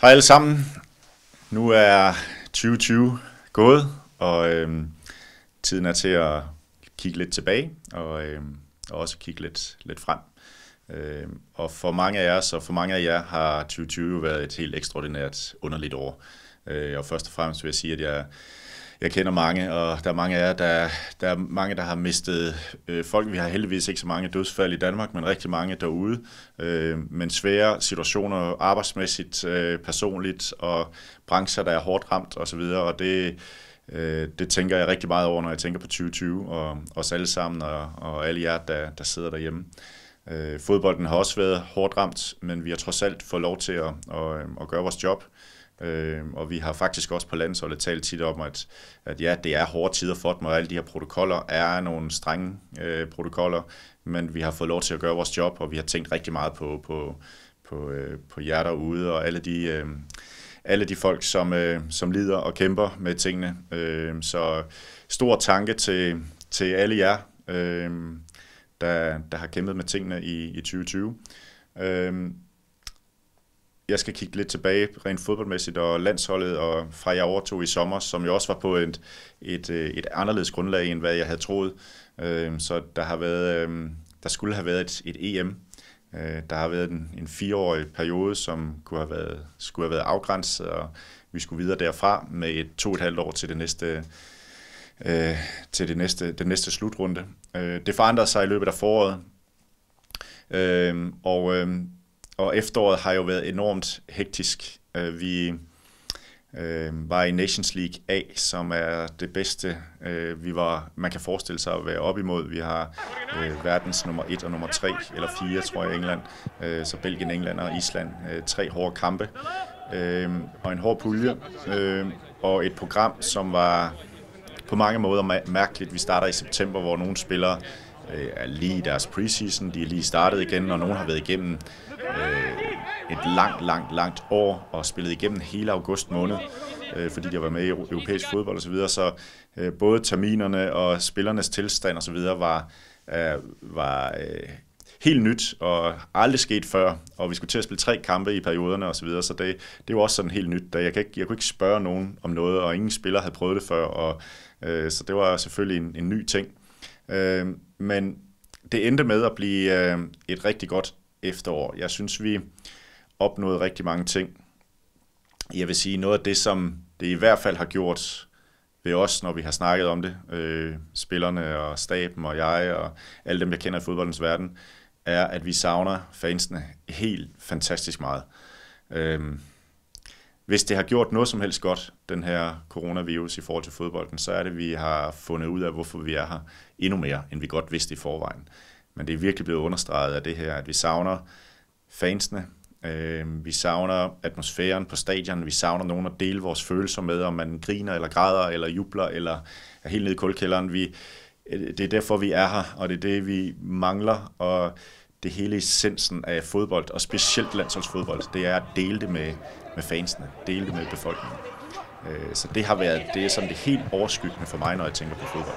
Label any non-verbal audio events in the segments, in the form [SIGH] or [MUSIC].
Hej alle sammen. Nu er 2020 gået, og øhm, tiden er til at kigge lidt tilbage og, øhm, og også kigge lidt, lidt frem. Øhm, og for mange af os og for mange af jer har 2020 været et helt ekstraordinært underligt år. Øh, og først og fremmest vil jeg sige, at jeg jeg kender mange, og der er mange af jer, der, der er mange, der har mistet øh, folk. Vi har heldigvis ikke så mange dødsfald i Danmark, men rigtig mange derude. Øh, men svære situationer arbejdsmæssigt, øh, personligt, og brancher, der er hårdt ramt osv., og det øh, det tænker jeg rigtig meget over, når jeg tænker på 2020 og os alle sammen og, og alle jer, der, der sidder derhjemme. Øh, fodbolden har også været hårdt ramt, men vi har trods alt fået lov til at, at, at gøre vores job. Øh, og vi har faktisk også på landsholdet talt tit om, at, at ja, det er hårde tider for dem, og alle de her protokoller er nogle strenge øh, protokoller, men vi har fået lov til at gøre vores job, og vi har tænkt rigtig meget på, på, på, øh, på jer derude, og alle de, øh, alle de folk, som, øh, som lider og kæmper med tingene. Øh, så stor tanke til, til alle jer, øh, der, der har kæmpet med tingene i, i 2020. Øh, jeg skal kigge lidt tilbage rent fodboldmæssigt og landsholdet, og fra jeg overtog i sommer, som jo også var på et, et, øh, et anderledes grundlag, end hvad jeg havde troet. Øh, så der har været, øh, der skulle have været et, et EM. Der har været en, en fireårig periode, som kunne have været, skulle have været afgrænset, og vi skulle videre derfra med et to og et halvt år til det næste, til det næste, den næste slutrunde. det forandrede sig i løbet af foråret, og efteråret har jo været enormt hektisk. Øh, vi øh, var i Nations League A, som er det bedste, øh, vi var, man kan forestille sig at være op imod. Vi har øh, verdens nummer 1 og nummer 3, eller 4, tror jeg, England. Øh, så Belgien, England og Island. Øh, tre hårde kampe. Øh, og en hård pulje. Øh, og et program, som var på mange måder mærkeligt. Vi starter i september, hvor nogle spillere øh, er lige i deres preseason, de er lige startet igen, og nogen har været igennem øh, et langt, langt, langt år og spillet igennem hele august måned, øh, fordi de har været med i europæisk fodbold osv., så, så øh, både terminerne og spillernes tilstand osv. var, øh, var øh, helt nyt og aldrig sket før, og vi skulle til at spille tre kampe i perioderne osv., så, videre, så det, det var også sådan helt nyt, da jeg, kan ikke, jeg kunne ikke spørge nogen om noget, og ingen spiller havde prøvet det før, og, øh, så det var selvfølgelig en, en ny ting. Øh, men det endte med at blive øh, et rigtig godt efterår. Jeg synes, vi opnåede rigtig mange ting. Jeg vil sige, noget af det, som det i hvert fald har gjort ved os, når vi har snakket om det, øh, spillerne og staben og jeg og alle dem, jeg kender i fodboldens verden, er, at vi savner fansene helt fantastisk meget. Øh, hvis det har gjort noget som helst godt, den her coronavirus i forhold til fodbolden, så er det, at vi har fundet ud af, hvorfor vi er her endnu mere, end vi godt vidste i forvejen. Men det er virkelig blevet understreget af det her, at vi savner fansene, øh, vi savner atmosfæren på stadion, vi savner nogen at dele vores følelser med, om man griner eller græder eller jubler eller er helt nede i kuldkælderen. Vi, øh, det er derfor, vi er her, og det er det, vi mangler, og det hele essensen af fodbold, og specielt landsholdsfodbold, det er at dele det med, med fansene, dele det med befolkningen. Øh, så det har været det er sådan det helt overskyggende for mig, når jeg tænker på fodbold.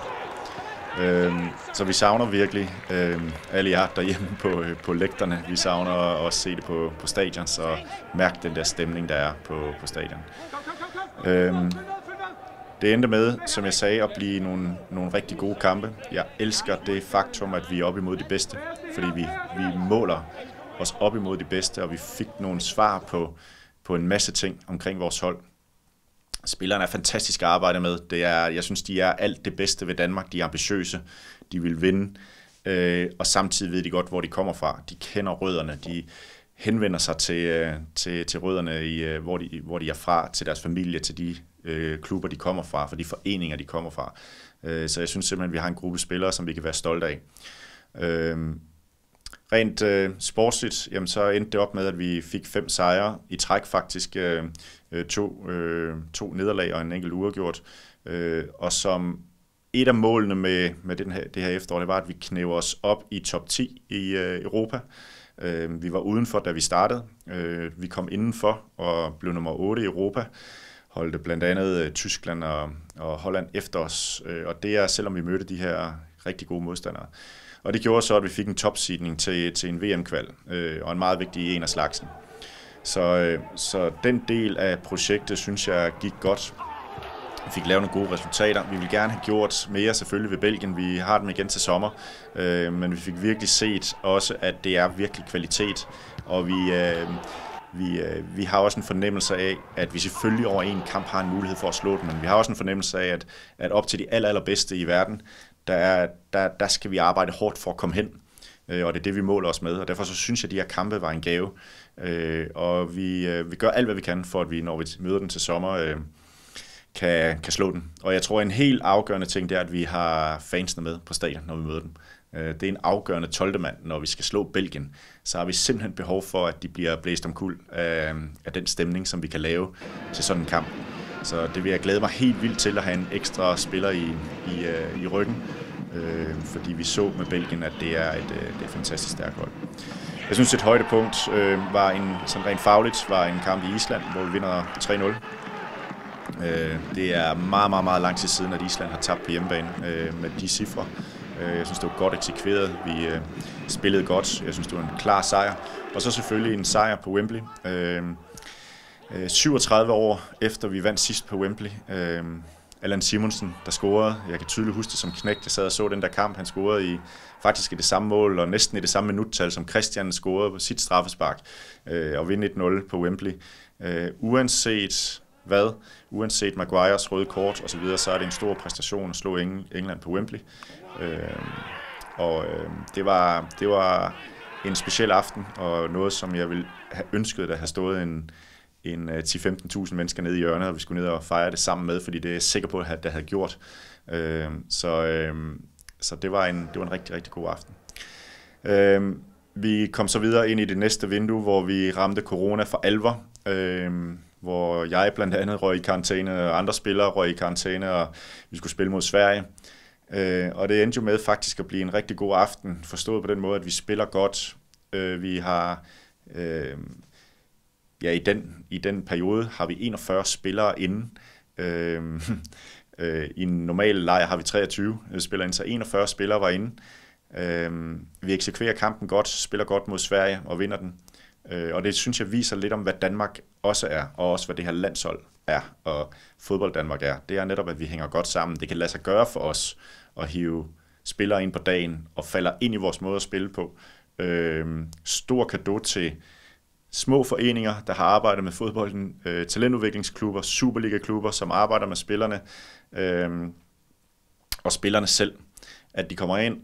Øh, så vi savner virkelig øh, alle jer derhjemme på, på lægterne. Vi savner også at se det på, på stadion, så mærke den der stemning, der er på, på stadion. det endte med, som jeg sagde, at blive nogle, nogle rigtig gode kampe. Jeg elsker det faktum, at vi er op imod de bedste fordi vi, vi måler os op imod de bedste, og vi fik nogle svar på, på en masse ting omkring vores hold. Spillerne er fantastisk at arbejde med. Det er, jeg synes, de er alt det bedste ved Danmark. De er ambitiøse, de vil vinde, øh, og samtidig ved de godt, hvor de kommer fra. De kender rødderne, de henvender sig til, øh, til, til rødderne, i, øh, hvor, de, hvor de er fra, til deres familie, til de øh, klubber, de kommer fra, for de foreninger, de kommer fra. Øh, så jeg synes simpelthen, at vi har en gruppe spillere, som vi kan være stolte af. Øh, rent øh, sportsligt, jamen, så endte det op med, at vi fik fem sejre i træk faktisk, øh, øh to, øh, to nederlag og en enkelt uregjort. Øh, og som et af målene med, med den her, det her efterår, det var, at vi knæver os op i top 10 i øh, Europa. Øh, vi var udenfor, da vi startede. Øh, vi kom indenfor og blev nummer 8 i Europa. Holdte blandt andet øh, Tyskland og, og Holland efter os. Øh, og det er, selvom vi mødte de her rigtig gode modstandere. Øh, og det gjorde så, at vi fik en topsidning til, til en VM-kval, øh, og en meget vigtig en af slagsen. Så, øh, så den del af projektet, synes jeg, gik godt. Vi fik lavet nogle gode resultater. Vi vil gerne have gjort mere selvfølgelig ved Belgien. Vi har dem igen til sommer. Øh, men vi fik virkelig set også, at det er virkelig kvalitet. Og vi, øh, vi, øh, vi har også en fornemmelse af, at vi selvfølgelig over en kamp har en mulighed for at slå dem. Men vi har også en fornemmelse af, at, at op til de aller, allerbedste i verden, der, der, der skal vi arbejde hårdt for at komme hen. Øh, og det er det, vi måler os med. Og derfor så synes jeg, at de her kampe var en gave. Øh, og vi, øh, vi gør alt, hvad vi kan, for at vi, når vi møder den til sommer, øh, kan, kan slå den. Og jeg tror, en helt afgørende ting, det er, at vi har fansene med på stadion, når vi møder dem. Øh, det er en afgørende 12. mand, når vi skal slå Belgien. Så har vi simpelthen behov for, at de bliver blæst omkuld af, af den stemning, som vi kan lave til sådan en kamp. Så det vil jeg glæde mig helt vildt til at have en ekstra spiller i, i, øh, i ryggen, øh, fordi vi så med Belgien, at det er et, øh, det er et fantastisk stærkt hold. Jeg synes, et højdepunkt øh, var en, sådan rent fagligt var en kamp i Island, hvor vi vinder 3-0. Øh, det er meget, meget, meget lang tid siden, at Island har tabt på hjemmebane øh, med de cifre. Øh, jeg synes, det var godt eksekveret. Vi øh, spillede godt. Jeg synes, det var en klar sejr. Og så selvfølgelig en sejr på Wembley. Øh, 37 øh, år efter vi vandt sidst på Wembley. Øh, Allan Simonsen, der scorede. Jeg kan tydeligt huske det som knægt. Jeg sad og så den der kamp, han scorede i faktisk i det samme mål, og næsten i det samme minuttal, som Christian scorede på sit straffespark, øh, og vinde 1-0 på Wembley. uanset hvad, uanset Maguires røde kort osv., så, så er det en stor præstation at slå England på Wembley. og det, var, det var en speciel aften, og noget, som jeg ville have ønsket, at have stået en, en 10-15.000 øh, mennesker nede i hjørnet, og vi skulle ned og fejre det sammen med, fordi det er jeg sikker på, at det havde gjort. Øhm, så øhm, så det, var en, det var en rigtig, rigtig god aften. Øhm, vi kom så videre ind i det næste vindue, hvor vi ramte corona for alvor. hvor jeg blandt andet røg i karantæne, og andre spillere røg i karantæne, og vi skulle spille mod Sverige. Øh, og det endte jo med faktisk at blive en rigtig god aften, forstået på den måde, at vi spiller godt. Øh, vi har ja, i, den, i den periode har vi 41 spillere inde. Øh, [LAUGHS] øh, I en normal lejr har vi 23 øh, spillere inden, så 41 spillere var inde. Øh, vi eksekverer kampen godt, spiller godt mod Sverige og vinder den. Øh, og det synes jeg viser lidt om, hvad Danmark også er, og også hvad det her landshold er, og fodbold Danmark er. Det er netop, at vi hænger godt sammen. Det kan lade sig gøre for os at hive spillere ind på dagen og falder ind i vores måde at spille på. Øh, stor gave til små foreninger, der har arbejdet med fodbolden, øh, talentudviklingsklubber, Superliga-klubber, som arbejder med spillerne øh, og spillerne selv, at de kommer ind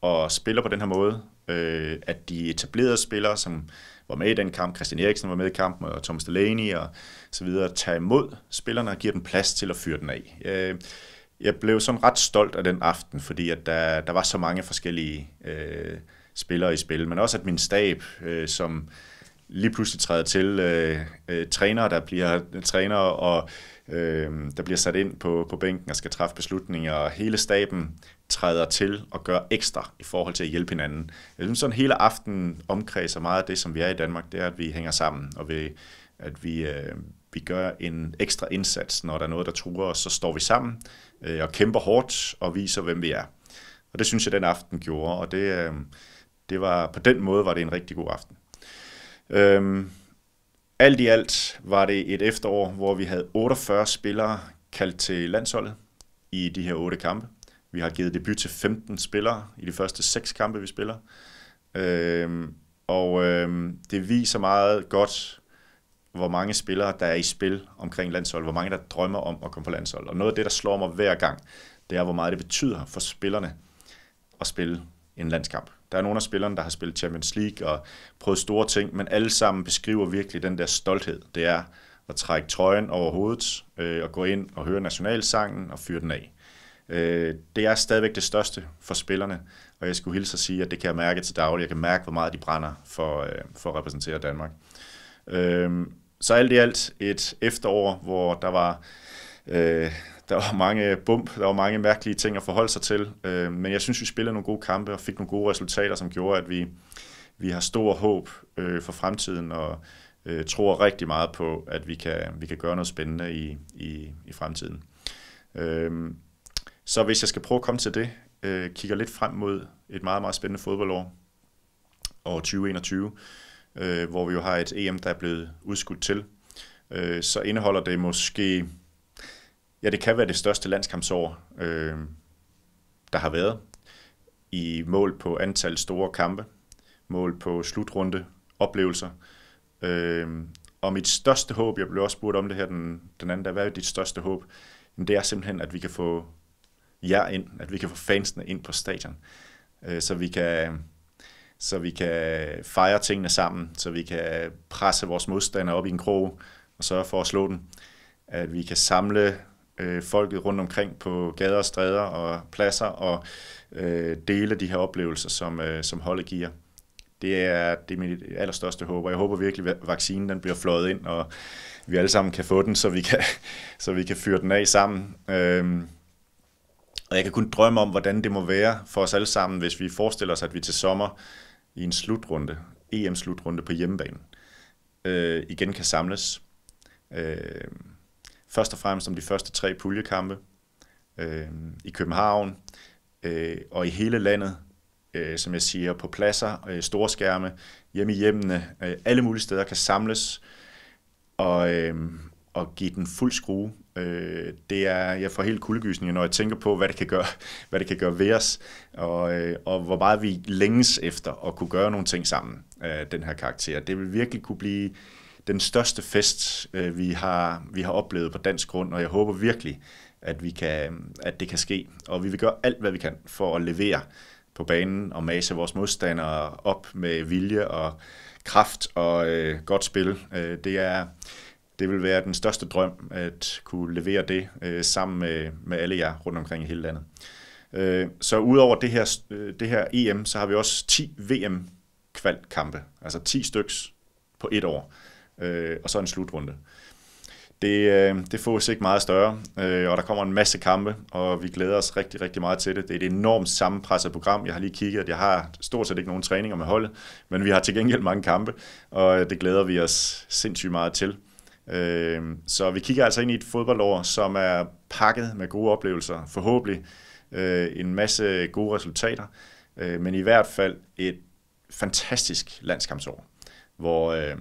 og spiller på den her måde, øh, at de etablerede spillere, som var med i den kamp, Christian Eriksen var med i kampen, og Thomas Delaney og så videre, tager imod spillerne og giver dem plads til at fyre den af. Øh, jeg blev sådan ret stolt af den aften, fordi at der, der var så mange forskellige øh, spillere i spil, men også at min stab, øh, som lige pludselig træder til øh, øh, trænere, der bliver trænere, og øh, der bliver sat ind på, på bænken og skal træffe beslutninger, og hele staben træder til og gør ekstra i forhold til at hjælpe hinanden. Jeg synes ligesom sådan hele aftenen omkredser meget af det, som vi er i Danmark, det er, at vi hænger sammen, og vi, at vi, øh, vi gør en ekstra indsats, når der er noget, der truer os, så står vi sammen øh, og kæmper hårdt og viser, hvem vi er. Og det synes jeg, den aften gjorde, og det, øh, det var, på den måde var det en rigtig god aften. Øhm, alt i alt var det et efterår, hvor vi havde 48 spillere kaldt til landsholdet i de her otte kampe. Vi har givet debut til 15 spillere i de første seks kampe, vi spiller. Øhm, og øhm, det viser meget godt, hvor mange spillere, der er i spil omkring landsholdet, hvor mange, der drømmer om at komme på landshold. Og noget af det, der slår mig hver gang, det er, hvor meget det betyder for spillerne at spille en landskamp. Der er nogle af spillerne, der har spillet Champions League og prøvet store ting, men alle sammen beskriver virkelig den der stolthed, det er at trække trøjen over hovedet øh, og gå ind og høre nationalsangen og fyre den af. Øh, det er stadigvæk det største for spillerne, og jeg skulle hilse at sige, at det kan jeg mærke til daglig. Jeg kan mærke, hvor meget de brænder for, øh, for at repræsentere Danmark. Øh, så alt i alt et efterår, hvor der var øh, der var mange bump, der var mange mærkelige ting at forholde sig til, øh, men jeg synes, vi spillede nogle gode kampe og fik nogle gode resultater, som gjorde, at vi, vi har stor håb øh, for fremtiden og øh, tror rigtig meget på, at vi kan, vi kan gøre noget spændende i, i, i fremtiden. Øh, så hvis jeg skal prøve at komme til det, øh, kigger lidt frem mod et meget, meget spændende fodboldår år 2021, øh, hvor vi jo har et EM, der er blevet udskudt til, øh, så indeholder det måske Ja, det kan være det største landskampsår, øh, der har været i mål på antal store kampe, mål på slutrunde, oplevelser. Øh, og mit største håb, jeg blev også spurgt om det her den, den anden dag, hvad er dit største håb? Men det er simpelthen, at vi kan få jer ind, at vi kan få fansene ind på stadion, øh, så vi kan så vi kan fejre tingene sammen, så vi kan presse vores modstandere op i en krog og sørge for at slå den. At vi kan samle øh, folket rundt omkring på gader og stræder og pladser og øh, dele de her oplevelser, som, øh, som holdet giver. Det er, det er mit allerstørste håb, og jeg håber virkelig, at vaccinen den bliver fløjet ind, og vi alle sammen kan få den, så vi kan, [LAUGHS] så vi kan fyre den af sammen. Øhm, og jeg kan kun drømme om, hvordan det må være for os alle sammen, hvis vi forestiller os, at vi til sommer i en slutrunde, EM-slutrunde på hjemmebanen, øh, igen kan samles. Øh, først og fremmest om de første tre puljekampe øh, i København øh, og i hele landet, øh, som jeg siger, på pladser, øh, store skærme, hjemme i hjemmene, øh, alle mulige steder kan samles og, øh, og give den fuld skrue. Øh, det er, jeg får helt kuldegysninger, når jeg tænker på, hvad det kan gøre, [LAUGHS] hvad det kan gøre ved os, og, øh, og hvor meget vi længes efter at kunne gøre nogle ting sammen af den her karakter. Det vil virkelig kunne blive den største fest, øh, vi, har, vi har oplevet på dansk grund, og jeg håber virkelig, at, vi kan, at det kan ske. Og vi vil gøre alt, hvad vi kan for at levere på banen og mase vores modstandere op med vilje og kraft og øh, godt spil. Øh, det er det vil være den største drøm at kunne levere det øh, sammen med, med alle jer rundt omkring i hele landet. Øh, så udover det her, øh, det her EM, så har vi også 10 VM-kvalkampe, altså 10 styks på et år øh, og så en slutrunde. Det, øh, det fås ikke meget større, øh, og der kommer en masse kampe, og vi glæder os rigtig, rigtig meget til det. Det er et enormt sammenpresset program. Jeg har lige kigget, at jeg har stort set ikke nogen træninger med holdet, men vi har til gengæld mange kampe, og det glæder vi os sindssygt meget til. Øh, så vi kigger altså ind i et fodboldår, som er pakket med gode oplevelser, forhåbentlig øh, en masse gode resultater, øh, men i hvert fald et fantastisk landskampsår, hvor... Øh,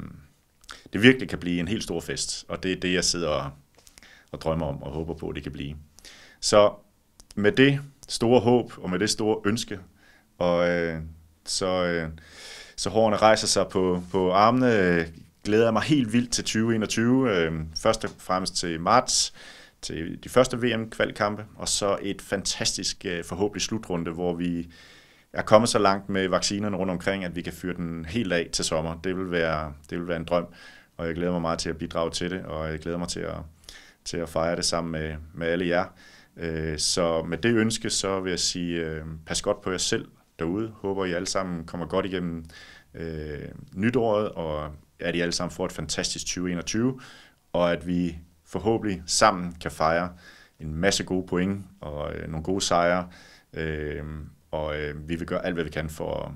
det virkelig kan blive en helt stor fest. Og det er det, jeg sidder og, og drømmer om og håber på, at det kan blive. Så med det store håb og med det store ønske, og øh, så, øh, så hårene rejser sig på, på armene, øh, glæder jeg mig helt vildt til 2021. Øh, først og fremmest til marts, til de første VM-kvalkampe, og så et fantastisk øh, forhåbentlig slutrunde, hvor vi er kommet så langt med vaccinerne rundt omkring, at vi kan fyre den helt af til sommer. Det vil være, det vil være en drøm og jeg glæder mig meget til at bidrage til det, og jeg glæder mig til at, til at fejre det sammen med, med alle jer. Øh, så med det ønske, så vil jeg sige, øh, pas godt på jer selv derude. Håber I alle sammen kommer godt igennem øh, nytåret, og at I alle sammen får et fantastisk 2021, og at vi forhåbentlig sammen kan fejre en masse gode point og øh, nogle gode sejre, øh, og øh, vi vil gøre alt, hvad vi kan for, at,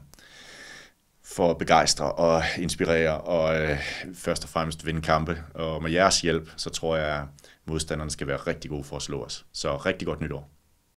for at begejstre og inspirere og øh, først og fremmest vinde kampe. Og med jeres hjælp, så tror jeg, at modstanderne skal være rigtig gode for at slå os. Så rigtig godt nytår.